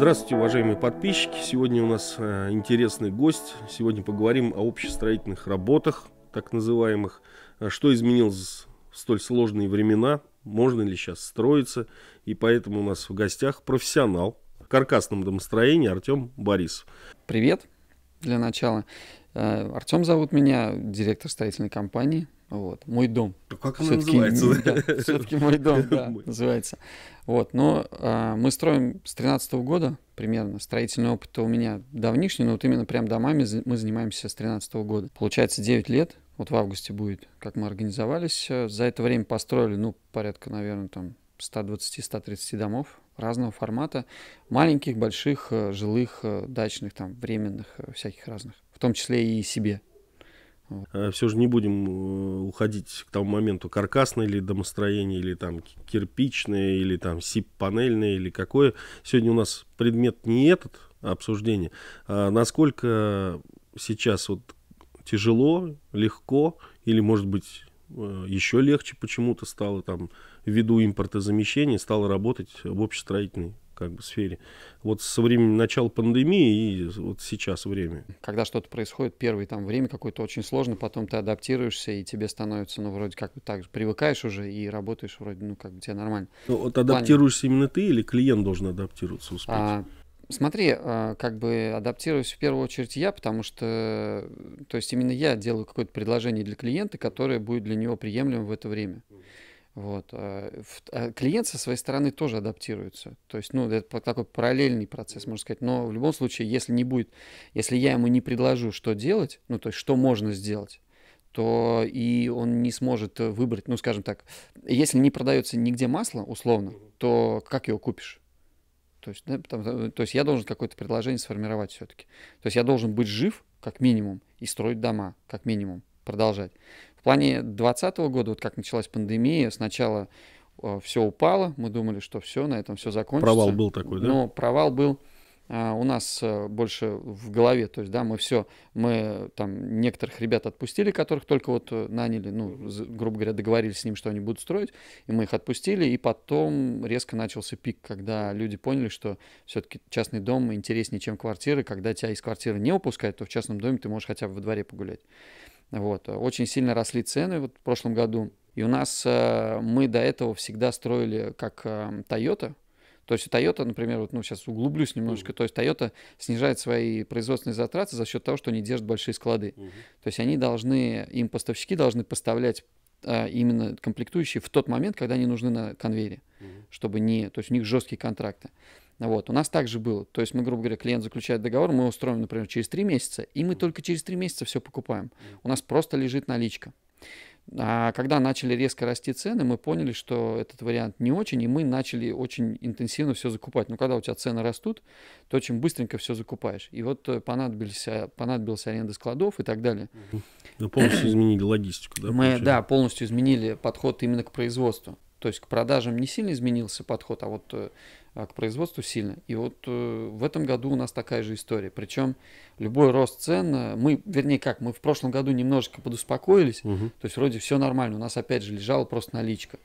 Здравствуйте, уважаемые подписчики! Сегодня у нас э, интересный гость. Сегодня поговорим о общестроительных работах, так называемых. Э, что изменилось в столь сложные времена? Можно ли сейчас строиться? И поэтому у нас в гостях профессионал в каркасном домостроении Артем Борисов. Привет, для начала. Э, Артем зовут меня, директор строительной компании вот, мой дом. Как она называется? Да, все-таки мой дом, да, называется. Вот, но э, мы строим с 13 года примерно. Строительный опыт у меня давнишний, но вот именно прям домами мы занимаемся с 13 года. Получается 9 лет, вот в августе будет, как мы организовались. За это время построили, ну, порядка, наверное, там 120-130 домов разного формата. Маленьких, больших, э, жилых, э, дачных, там, временных, э, всяких разных. В том числе и себе а Все же не будем э, уходить к тому моменту, каркасное или домостроение, или там кирпичное, или там сип-панельное, или какое. Сегодня у нас предмет не этот обсуждение, а насколько сейчас вот тяжело, легко, или, может быть, э, еще легче почему-то стало там ввиду импортозамещения, стало работать в общестроительной как бы сфере. Вот со времени начала пандемии и вот сейчас время. Когда что-то происходит, первое там время какое-то очень сложно, потом ты адаптируешься, и тебе становится, ну, вроде как бы так же, привыкаешь уже и работаешь вроде, ну, как бы тебе нормально. Ну, вот адаптируешься плане... именно ты или клиент должен адаптироваться успеть? А, смотри, а, как бы адаптируюсь в первую очередь я, потому что, то есть именно я делаю какое-то предложение для клиента, которое будет для него приемлемо в это время. Вот. Э, э, клиент со своей стороны тоже адаптируется. То есть, ну, это такой параллельный процесс, можно сказать. Но в любом случае, если не будет, если я ему не предложу, что делать, ну, то есть, что можно сделать, то и он не сможет выбрать, ну, скажем так, если не продается нигде масло, условно, то как его купишь? То есть, да, там, э, то есть я должен какое-то предложение сформировать все-таки. То есть я должен быть жив, как минимум, и строить дома, как минимум, продолжать. В плане 2020 года, вот как началась пандемия, сначала э, все упало, мы думали, что все, на этом все закончится. Провал был такой, да? Но провал был а, у нас а, больше в голове, то есть, да, мы все, мы там некоторых ребят отпустили, которых только вот наняли, ну, грубо говоря, договорились с ним, что они будут строить, и мы их отпустили, и потом резко начался пик, когда люди поняли, что все-таки частный дом интереснее, чем квартиры, когда тебя из квартиры не упускают, то в частном доме ты можешь хотя бы во дворе погулять. Вот. Очень сильно росли цены вот в прошлом году. И у нас э, мы до этого всегда строили как э, Toyota. То есть Toyota, например, вот, ну, сейчас углублюсь немножечко, mm-hmm. то есть Toyota снижает свои производственные затраты за счет того, что они держат большие склады. Mm-hmm. То есть они должны, им поставщики должны поставлять а, именно комплектующие в тот момент, когда они нужны на конвейере, mm-hmm. чтобы не, то есть у них жесткие контракты. Вот, у нас также было. То есть мы, грубо говоря, клиент заключает договор, мы устроим, например, через 3 месяца, и мы только через 3 месяца все покупаем. У нас просто лежит наличка. А когда начали резко расти цены, мы поняли, что этот вариант не очень, и мы начали очень интенсивно все закупать. Но когда у тебя цены растут, то очень быстренько все закупаешь. И вот э, понадобились, понадобилась аренда складов и так далее. Мы полностью изменили логистику, да? Мы, да, полностью изменили подход именно к производству. То есть к продажам не сильно изменился подход, а вот э, Э, к производству сильно. И вот э, в этом году у нас такая же история. Причем любой рост цен, э, мы, вернее как, мы в прошлом году немножечко подуспокоились, угу. то есть вроде все нормально, у нас опять же лежала просто наличка.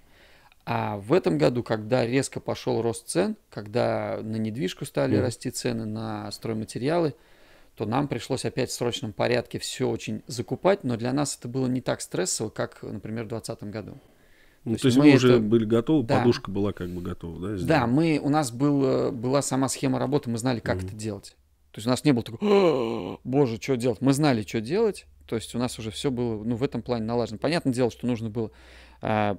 А в этом году, когда резко пошел рост цен, когда на недвижку стали угу. расти цены на стройматериалы, то нам пришлось опять в срочном порядке все очень закупать, но для нас это было не так стрессово, как, например, в 2020 году. Ну, то, то есть мы уже это... были готовы, да. подушка была как бы готова, да? Сделать? Да, мы, у нас был, э, была сама схема работы, мы знали, как mm это делать. То есть у нас не было такого, «А, боже, что делать? Мы знали, что делать, то есть у нас уже все было, ну, в этом плане налажено. Понятное дело, что нужно было а,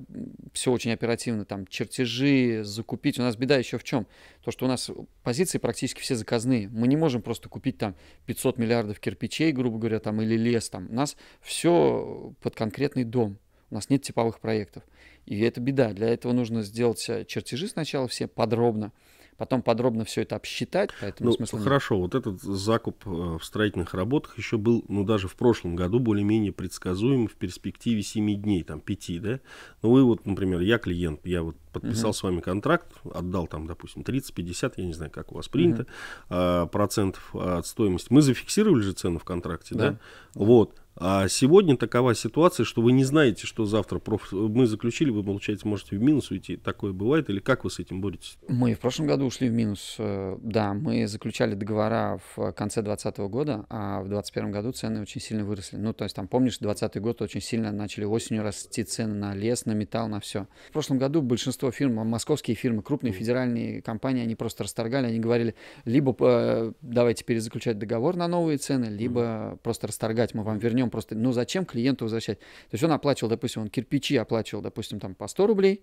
все очень оперативно, там, чертежи закупить. У нас беда еще в чем? То, что у нас позиции практически все заказные. Мы не можем просто купить там 500 миллиардов кирпичей, грубо говоря, там, или лес там. У нас все под конкретный дом. У нас нет типовых проектов. И это беда. Для этого нужно сделать э, чертежи сначала все подробно, потом подробно все это обсчитать. Поэтому ну, смысла хорошо, нет. вот этот закуп э, в строительных работах еще был, ну, даже в прошлом году более-менее предсказуем в перспективе 7 дней, там, 5, да? Ну, вы вот, например, я клиент, я вот подписал угу. с вами контракт, отдал там, допустим, 30-50, я не знаю, как у вас принято, угу. процентов от стоимости. Мы зафиксировали же цену в контракте, да? да? да. Вот а сегодня такова ситуация, что вы не знаете, что завтра проф... мы заключили, вы, получается, можете в минус уйти. Такое бывает? Или как вы с этим боретесь? Мы в прошлом году ушли в минус. Э, да, мы заключали договора в конце 2020 года, а в 2021 году цены очень сильно выросли. Ну, то есть, там, помнишь, 2020 год очень сильно начали осенью расти цены на лес, на металл, на все. В прошлом году большинство фирм, а московские фирмы, крупные федеральные компании, они просто расторгали, они говорили, либо э, давайте перезаключать договор на новые цены, либо просто расторгать, мы вам вернем объем просто, ну зачем клиенту возвращать? То есть он оплачивал, допустим, он кирпичи оплачивал, допустим, там по 100 рублей,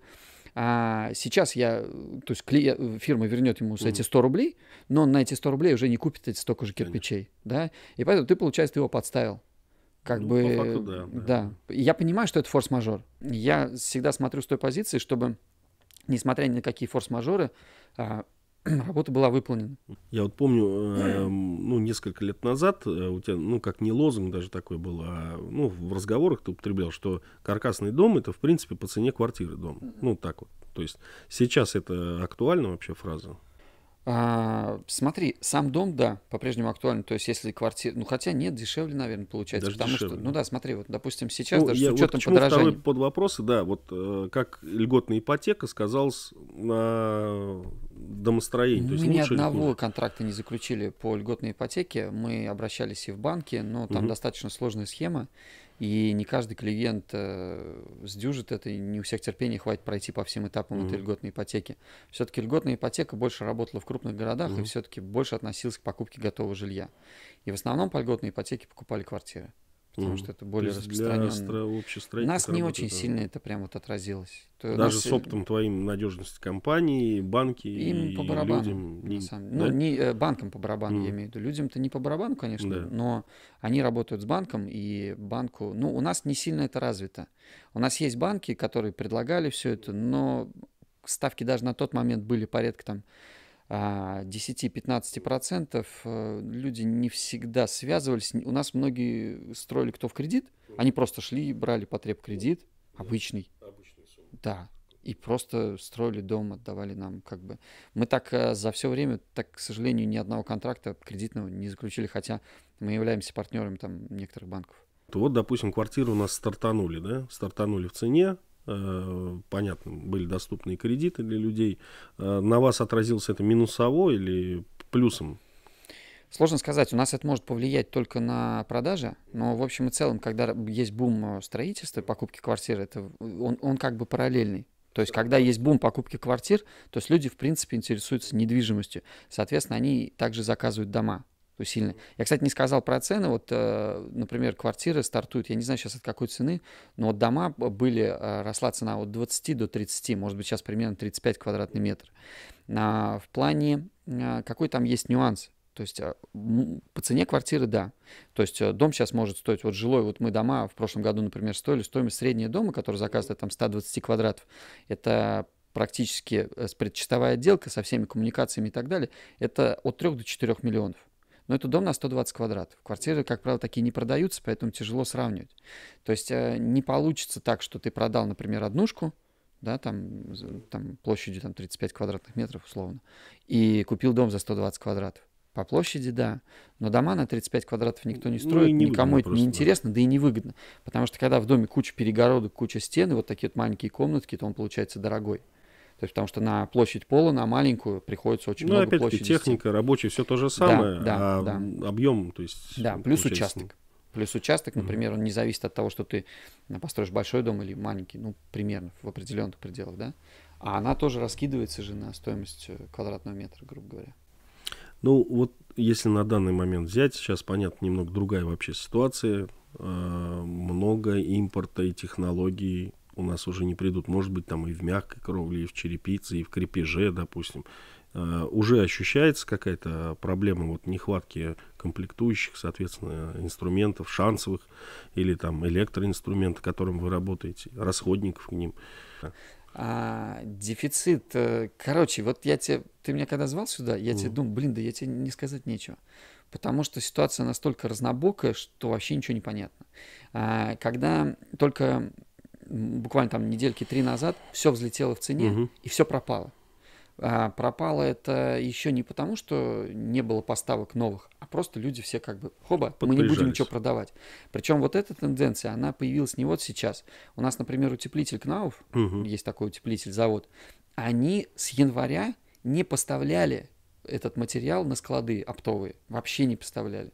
а сейчас я, то есть клиент, фирма вернет ему mm эти 100 рублей, но он на эти 100 рублей уже не купит эти столько же кирпичей, да, и поэтому ты, получается, ты его подставил. Как ну, бы, факту, да, да. да. Я понимаю, что это форс-мажор. Я всегда смотрю с той позиции, чтобы, несмотря ни на какие форс-мажоры, а, работа была выполнена. Я вот помню, э, ну, несколько лет назад э, у тебя, ну, как не лозунг даже такой был, а, ну, в разговорах ты употреблял, что каркасный дом – это, в принципе, по цене квартиры дом. Ну, так вот. То есть сейчас это актуальна вообще фраза? А, смотри, сам дом, да, по-прежнему актуален. То есть, если квартира, ну хотя нет, дешевле, наверное, получается, даже потому дешевле. что, ну да, смотри, вот, допустим, сейчас ну, даже я, с учетом вот подорожания. Второй под вопросы, да, вот э, как льготная ипотека сказалась на домостроение. Мы ни одного контракта не заключили по льготной ипотеке. Мы обращались и в банки, но там угу. достаточно сложная схема. И не каждый клиент э, сдюжит это, и не у всех терпения хватит пройти по всем этапам mm-hmm. этой льготной ипотеки. Все-таки льготная ипотека больше работала в крупных городах mm-hmm. и все-таки больше относилась к покупке готового жилья. И в основном по льготной ипотеке покупали квартиры потому mm. что это более распространено. Для Нас не очень это... сильно это прям вот отразилось. То Даже нас... с э, опытом твоим надежность компании, банки Им и по барабану, людям. На самом... да? Ну, не э, банкам по барабану, mm. я имею в виду. Людям-то не по барабану, конечно, да. но они работают с банком, и банку... Ну, у нас не сильно это развито. У нас есть банки, которые предлагали все это, но ставки даже на тот момент были порядка там 10-15% а, э, люди не всегда связывались. У нас многие строили кто в кредит, они просто шли, и брали потреб кредит, обычный. Да, и просто строили дом, отдавали нам как бы. Мы так э, за все время, так, к сожалению, ни одного контракта кредитного не заключили, хотя мы являемся партнерами там некоторых банков. Вот, допустим, квартиры у нас стартанули, да, стартанули в цене, Э, понятно, были доступные кредиты для людей. Э, на вас отразился это минусово или плюсом? Сложно сказать, у нас это может повлиять только на продажи, но в общем и целом, когда есть бум э, строительства, покупки квартир, это он, он как бы параллельный. То есть, когда есть бум покупки квартир, то есть люди, в принципе, интересуются недвижимостью. Соответственно, они также заказывают дома. То есть сильно. Я, кстати, не сказал про цены. Вот, э, например, квартиры стартуют, я не знаю сейчас от какой цены, но вот дома были, э, росла цена от 20 до 30, может быть, сейчас примерно 35 квадратный метр. А, в плане, э, какой там есть нюанс? То есть по цене квартиры, да. То есть дом сейчас может стоить, вот жилой, вот мы дома в прошлом году, например, стоили, стоимость среднего дома, который заказывает там 120 квадратов, это практически с предчистовая отделка, со всеми коммуникациями и так далее, это от 3 до 4 миллионов. Но это дом на 120 квадратов. Квартиры, как правило, такие не продаются, поэтому тяжело сравнивать. То есть э, не получится так, что ты продал, например, однушку, да, там, там площадью там, 35 квадратных метров условно, и купил дом за 120 квадратов. По площади, да. Но дома на 35 квадратов никто не ну, строит, ну, не никому это не интересно, да. да и невыгодно. Потому что когда в доме куча перегородок, куча стен, и вот такие вот маленькие комнатки, то он получается дорогой. То есть, потому что на площадь пола, на маленькую, приходится очень ну, много опять площади. техника, рабочий, все то же самое, да, да, а да. объем, то есть... Да, плюс ну. участок. Плюс участок, например, mm-hmm. он не зависит от того, что ты построишь большой дом или маленький, ну, примерно, в определенных пределах, да? А она тоже раскидывается же на стоимость э, квадратного метра, грубо говоря. Ну, вот если на данный момент взять, сейчас, понятно, немного другая вообще ситуация, а, много импорта и технологий у нас уже не придут. Может быть, там и в мягкой кровле, и в черепице, и в крепеже, допустим. А, уже ощущается какая-то проблема вот нехватки комплектующих, соответственно, инструментов, шансовых или там электроинструментов, которым вы работаете, расходников к ним. А, дефицит. Э, короче, вот я тебе, ты меня когда звал сюда, я mm. тебе думал, блин, да я тебе не сказать нечего. Потому что ситуация настолько разнобокая, что вообще ничего не понятно. А, когда только буквально там недельки три назад, все взлетело в цене угу. и все пропало. А, пропало это еще не потому, что не было поставок новых, а просто люди все как бы, хоба, мы не будем ничего продавать. Причем вот эта тенденция, она появилась не вот сейчас. У нас, например, утеплитель Кнауф, угу. есть такой утеплитель, завод, они с января не поставляли этот материал на склады оптовые, вообще не поставляли.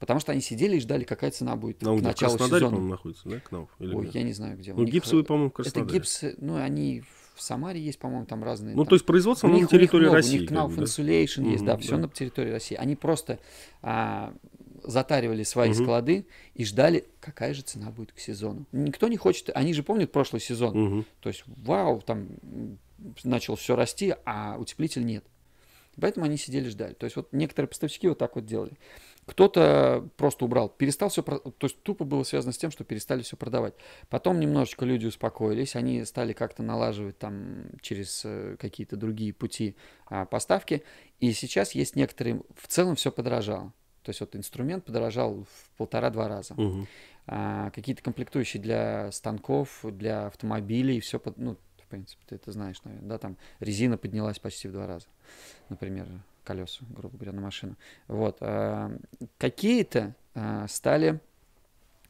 Потому что они сидели и ждали, какая цена будет Наук, к началу Краснодаре, сезона. по-моему, находится, да, кнауф Или Ой, где? я не знаю, где. Ну, них... гипсовые, э, по-моему, в Краснодаре. Это гипсы, ну, они в Самаре есть, по-моему, там разные. Ну, там... то есть производство у них, на территории много, России. У них КНАУ да? Insulation mm-hmm, есть, да, да, все на территории России. Они просто а, затаривали свои mm-hmm. склады и ждали, какая же цена будет к сезону. Никто не хочет, они же помнят прошлый сезон. Mm-hmm. То есть, вау, там начал все расти, а утеплитель нет. Поэтому они сидели ждали. То есть вот некоторые поставщики вот так вот делали. Кто-то просто убрал, перестал все, то есть тупо было связано с тем, что перестали все продавать. Потом немножечко люди успокоились, они стали как-то налаживать там через э, какие-то другие пути а, поставки, и сейчас есть некоторые, в целом все подорожало. То есть вот инструмент подорожал в полтора-два раза. Угу. А, какие-то комплектующие для станков, для автомобилей, все под, ну, в принципе, ты это знаешь, наверное, да, там резина поднялась почти в два раза, например колеса, грубо говоря, на машину. Вот. Э, какие-то э, стали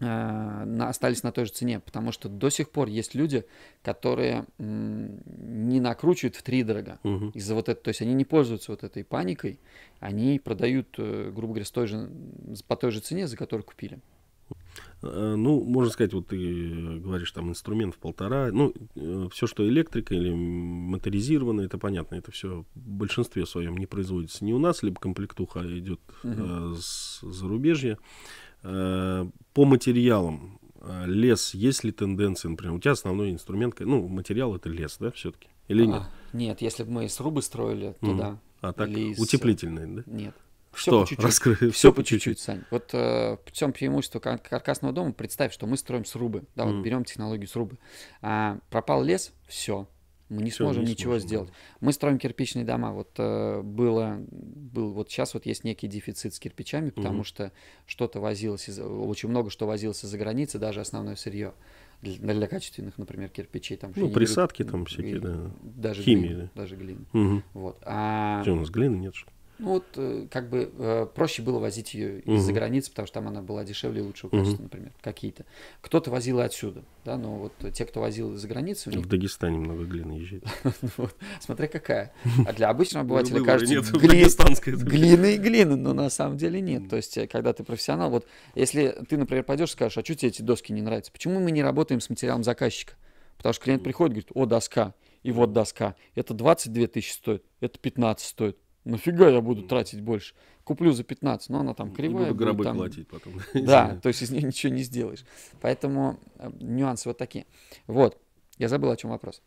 э, остались на той же цене, потому что до сих пор есть люди, которые не накручивают в три дорога угу. из-за вот этого, то есть они не пользуются вот этой паникой, они продают, грубо говоря, с той же, по той же цене, за которую купили. Э, ну, можно сказать, вот ты говоришь, там инструмент в полтора. Ну, э, все, что электрика или моторизировано, это понятно. Это все в большинстве своем не производится не у нас, либо комплектуха идет угу. uh э, с зарубежья. По материалам лес, есть ли тенденции например, у тебя основной инструмент, ну, материал это лес, да, все-таки? Или а, нет? Нет, если бы мы срубы строили, то угу. да. А так Или утеплительные, из... да? Нет что? по Все, по чуть-чуть, Сань. Вот э, путем преимущества кар- каркасного дома представь, что мы строим срубы. Да, mm. берем технологию срубы. А, пропал лес, все. Мы не все, сможем не ничего сможем, сделать. Да. Мы строим кирпичные дома. Вот э, было, был, вот сейчас вот есть некий дефицит с кирпичами, потому mm-hmm. что что-то возилось, из, очень много что возилось из-за границы, даже основное сырье для, для качественных, например, кирпичей. Там ну, присадки берут, там всякие, и, да. Даже Химии, глины, да. Даже глины. Угу. Вот. А... Что, у нас глины нет, что ли? Ну вот э, как бы э, проще было возить ее угу. из-за границы, потому что там она была дешевле и лучше, качества, угу. например, какие-то. Кто-то возил отсюда, да, но вот те, кто возил из-за границы... Ну, в них... Дагестане много глины езжает. вот. Смотря какая. А для обычного ну, обывателя кажется, нет, гли... глины и глины, но на самом деле нет. То есть, э, когда ты профессионал, вот если ты, например, пойдешь и скажешь, а что тебе эти доски не нравятся? Почему мы не работаем с материалом заказчика? Потому что клиент приходит и говорит, о, доска, и вот доска. Это 22 тысячи стоит, это 15 стоит, Нафига я буду тратить больше? Куплю за 15, но она там кривая. Не буду гробы будет, там... платить потом. Да, то есть из нее ничего не сделаешь. Поэтому э, нюансы вот такие. Вот, я забыл, о чем вопрос.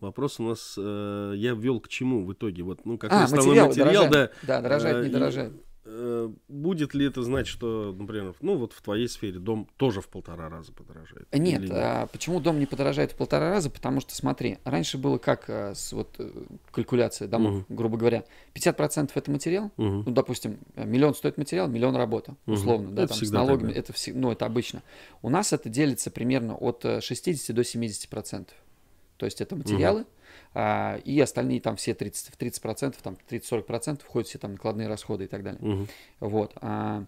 Вопрос у нас, э, я ввел к чему в итоге, вот, ну, как а, основной материал, материал дорожает. да. Да, дорожает, э, не дорожает. Э, будет ли это знать, что, например, ну вот в твоей сфере дом тоже в полтора раза подорожает? Нет, нет? А почему дом не подорожает в полтора раза? Потому что, смотри, раньше было как э, с вот э, калькуляцией домов, угу. грубо говоря, 50% это материал, угу. ну, допустим, миллион стоит материал, миллион работа, угу. условно, да, это там с налогами, так, да. это, ну, это обычно. У нас это делится примерно от 60 до 70%. То есть это материалы, угу. а, и остальные там все 30, 30%, там 30-40% входят все там накладные расходы и так далее. Угу. Вот. А,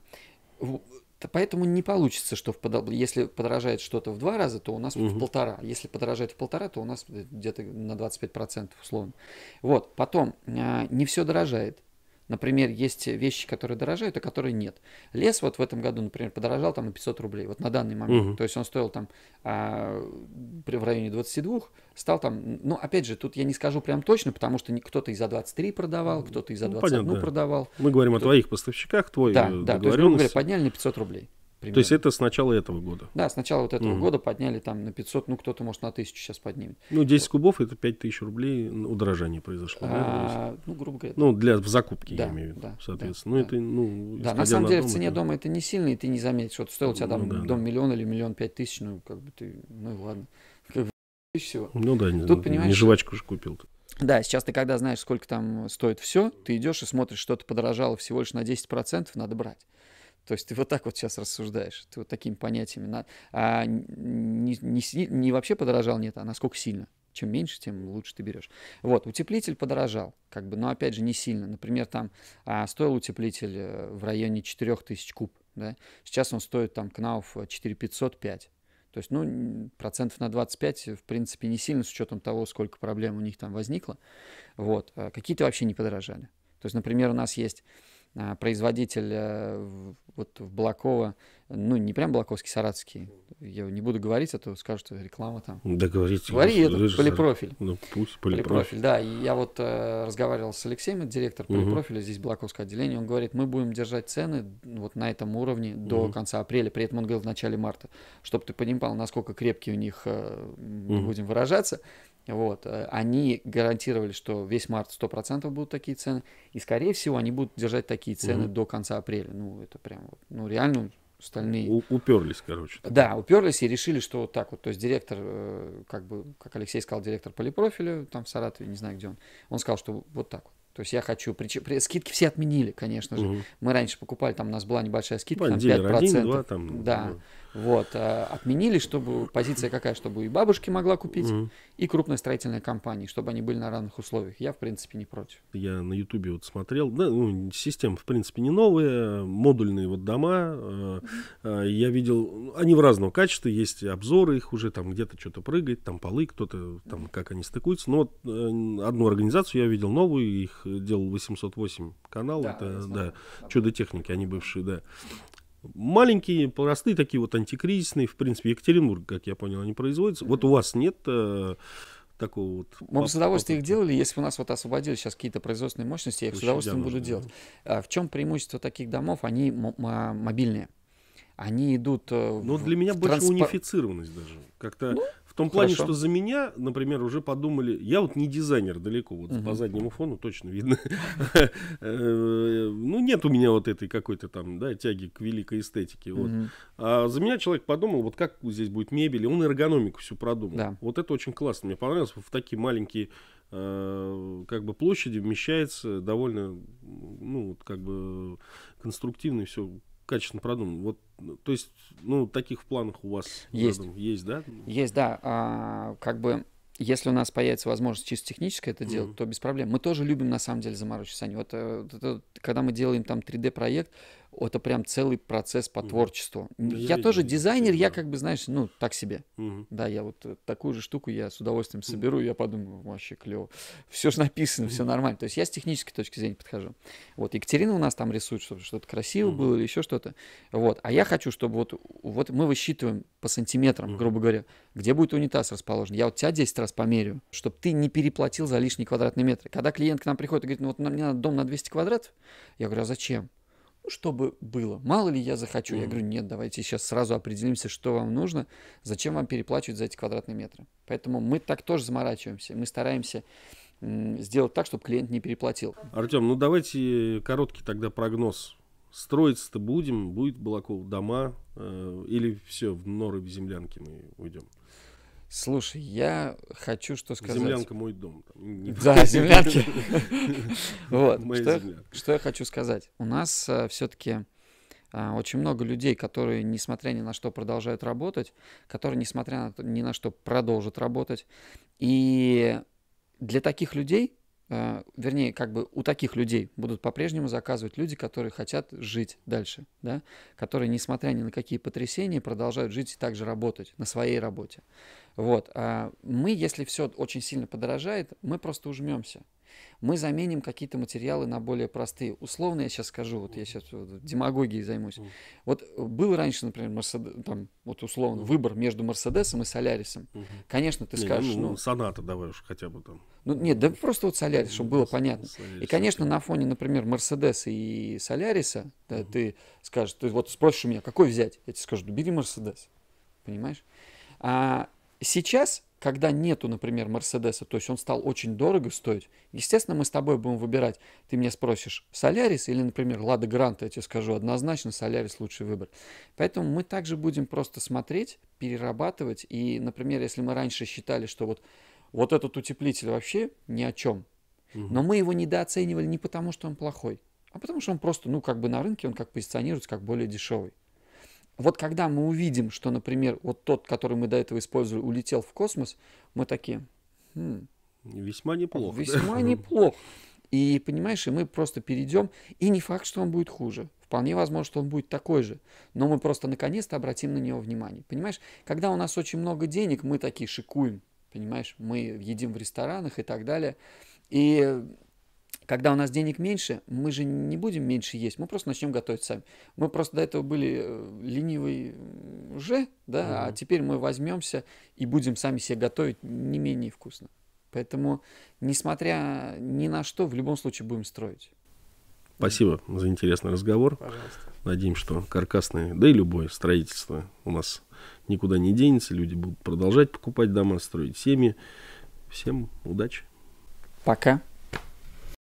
Поэтому не получится, что в подол... если подорожает что-то в два раза, то у нас угу. в полтора. А если подорожает в полтора, то у нас где-то на 25% условно. Вот, потом, а, не все дорожает. Например, есть вещи, которые дорожают, а которые нет. Лес вот в этом году, например, подорожал там на 500 рублей, вот на данный момент. Uh -huh. То есть он стоил там а, в районе 22, стал там, ну, опять же, тут я не скажу прям точно, потому что кто-то и за 23 продавал, кто-то и за 21 ну, понятно, да. продавал. Мы говорим кто... о твоих поставщиках, твой да, э, да, Да, то есть, грубо говоря, подняли на 500 рублей. Примерно. То есть это с начала этого года? Да, с начала вот этого угу. года подняли там на 500, ну кто-то может на 1000 сейчас поднимет. Ну 10 вот. кубов это 5000 рублей удорожание произошло. А, да? Ну грубо говоря. Ну для закупки да, я имею в виду, да, соответственно. Ну, да, ну это, ну, да, на самом на деле дом, в цене это... дома это не сильно, и ты не заметишь. Вот стоил у тебя ну там ну, да, дом да. миллион или миллион пять тысяч, ну как бы ты, ну и ладно. Как бы, всего. Ну да, не, Тут, не жвачку же купил. -то. Да, сейчас ты когда знаешь, сколько там стоит все, ты идешь и смотришь, что-то подорожало всего лишь на 10%, надо брать. То есть ты вот так вот сейчас рассуждаешь, ты вот такими понятиями. На... А не, не, не вообще подорожал, нет, а насколько сильно. Чем меньше, тем лучше ты берешь. Вот, утеплитель подорожал, как бы, но опять же не сильно. Например, там а, стоил утеплитель э, в районе 4000 куб, да? Сейчас он стоит там КНАУФ 4505. Э, То есть, ну, процентов на 25, э, в принципе, не сильно, с учетом того, сколько проблем у них там возникло. Вот. А какие-то вообще не подорожали. То есть, например, у нас есть а, производитель э, вот в Балакова, ну, не прям Балаковский, Саратовский. Я не буду говорить, а то скажут, что реклама там. Да говорите. Говори, это полипрофиль. Ну, пусть полипрофиль. Да, и я вот э, разговаривал с Алексеем, это директор полипрофиля, угу. здесь Балаковское отделение, он говорит, мы будем держать цены вот на этом уровне до угу. конца апреля, при этом он говорил в начале марта, чтобы ты понимал, насколько крепкие у них, э, угу. будем выражаться, вот, э, они гарантировали, что весь март 100% будут такие цены, и, скорее всего, они будут держать такие цены угу. до конца апреля. Ну, это прям, вот, ну, реально остальные... У, уперлись, короче. Да, уперлись и решили, что вот так вот. То есть директор, э, как бы, как Алексей сказал, директор полипрофиля, там в Саратове, не знаю, где он, он сказал, что вот так вот. То есть я хочу... Прич... Скидки все отменили, конечно же. Угу. Мы раньше покупали, там у нас была небольшая скидка, там 5%. Один, два, там, да. Ну, вот, э, отменили, чтобы позиция какая, чтобы и бабушки могла купить, mm и крупная строительная компании, чтобы они были на равных условиях. Я, в принципе, не против. Я на Ютубе вот смотрел, да, ну, система, в принципе, не новая, модульные вот дома, э, э, я видел, они в разного качества, есть обзоры их уже, там где-то что-то прыгает, там полы, кто-то, там как они стыкуются, но вот э, одну организацию я видел новую, их делал 808 канал, да, это, да, чудо техники, они бывшие, да, Маленькие, простые такие вот антикризисные, в принципе, Екатеринбург, как я понял, они производятся. Вот у вас нет э, такого вот... Мы бы с удовольствием их делали, если у нас вот освободились сейчас какие-то производственные мощности, я их с удовольствием нужно, буду делать. Да. В чем преимущество таких домов? Они мобильные они идут... Э, ну, для меня в больше транспор... унифицированность даже. Как-то ну, том плане, Хорошо. что за меня, например, уже подумали, я вот не дизайнер далеко, вот угу. по заднему фону точно видно. Э, ну, нет у меня вот этой какой-то там, да, тяги к великой эстетике. А за меня человек подумал, вот как здесь будет мебель, и он эргономику всю продумал. Вот это очень классно, мне понравилось. В такие маленькие э, как бы площади вмещается довольно, ну, вот как бы конструктивно все качественно продуман. Вот, ну, то есть, ну, таких в планах у вас есть, рядом, есть да? Есть, да. А, как бы, если у нас появится возможность чисто технически это делать, mm-hmm. то без проблем. Мы тоже любим, на самом деле, заморочиться, Они э, Вот это, когда мы делаем там 3D-проект, это прям целый процесс по творчеству. Да, ну, я, я тоже дизайнер, я как бы, знаешь, ну, так себе. Угу. Да, я вот э, такую же штуку я с удовольствием соберу, угу. я подумаю, вообще клево. Все же написано, угу. все нормально. То есть я с технической точки зрения подхожу. Вот Екатерина у нас там рисует, чтобы что-то красиво угу. было или еще что-то. Вот, а я хочу, чтобы вот, вот мы высчитываем по сантиметрам, угу. грубо говоря, где будет унитаз расположен. Я вот тебя 10 раз померю, чтобы ты не переплатил за лишний квадратный метр. Когда клиент к нам приходит и говорит, ну вот мне надо дом на 200 квадратов, я говорю, а зачем? ну, чтобы было. Мало ли я захочу. Mm-hmm. Я говорю, нет, давайте сейчас сразу определимся, что вам нужно, зачем вам переплачивать за эти квадратные метры. Поэтому мы так тоже заморачиваемся. Мы стараемся сделать так, чтобы клиент не переплатил. Артем, ну давайте короткий тогда прогноз. Строиться-то будем, будет Балаков дома э, или все, в норы, в землянки мы уйдем? Слушай, я хочу что сказать. Землянка мой дом. Да, землянки. Вот. Что я хочу сказать? У нас э, все-таки э, очень много людей, которые, несмотря ни на что, продолжают работать, которые, несмотря ни на что, продолжат работать. И для таких людей а, вернее, как бы у таких людей будут по-прежнему заказывать люди, которые хотят жить дальше, да, которые, несмотря ни на какие потрясения, продолжают жить и также работать на своей работе. Вот. А мы, если все очень сильно подорожает, мы просто ужмемся. Мы заменим какие-то материалы на более простые. Условно я сейчас скажу, вот я сейчас вот, демагогией займусь. Вот был раньше, например, Мерседес, там, вот условно, выбор между Мерседесом и Солярисом. Конечно, ты скажешь... Ну, ну, Соната давай уж хотя бы там. Ну, нет, да просто вот Солярис, чтобы было понятно. и, конечно, на фоне, например, Мерседеса и Соляриса, да, ты скажешь, ты вот спросишь у меня, какой взять? Я тебе скажу, бери Мерседес. Понимаешь? А сейчас когда нету, например, Мерседеса, то есть он стал очень дорого стоить, естественно, мы с тобой будем выбирать. Ты меня спросишь, Солярис или, например, Лада Гранта, я тебе скажу, однозначно Солярис лучший выбор. Поэтому мы также будем просто смотреть, перерабатывать. И, например, если мы раньше считали, что вот, вот этот утеплитель вообще ни о чем, но мы его недооценивали не потому, что он плохой, а потому что он просто, ну, как бы на рынке, он как позиционируется, как более дешевый вот когда мы увидим, что, например, вот тот, который мы до этого использовали, улетел в космос, мы такие... Хм, весьма неплохо. Весьма да? неплохо. И, понимаешь, и мы просто перейдем, и не факт, что он будет хуже. Вполне возможно, что он будет такой же. Но мы просто наконец-то обратим на него внимание. Понимаешь, когда у нас очень много денег, мы такие шикуем. Понимаешь, мы едим в ресторанах и так далее. И когда у нас денег меньше, мы же не будем меньше есть, мы просто начнем готовить сами. Мы просто до этого были э, ленивые уже, да, mm-hmm. а теперь мы возьмемся и будем сами себе готовить не менее вкусно. Поэтому, несмотря ни на что, в любом случае будем строить. Спасибо за интересный разговор. Пожалуйста. Надеемся, что каркасное, да и любое строительство у нас никуда не денется. Люди будут продолжать покупать дома, строить семьи. Всем удачи. Пока.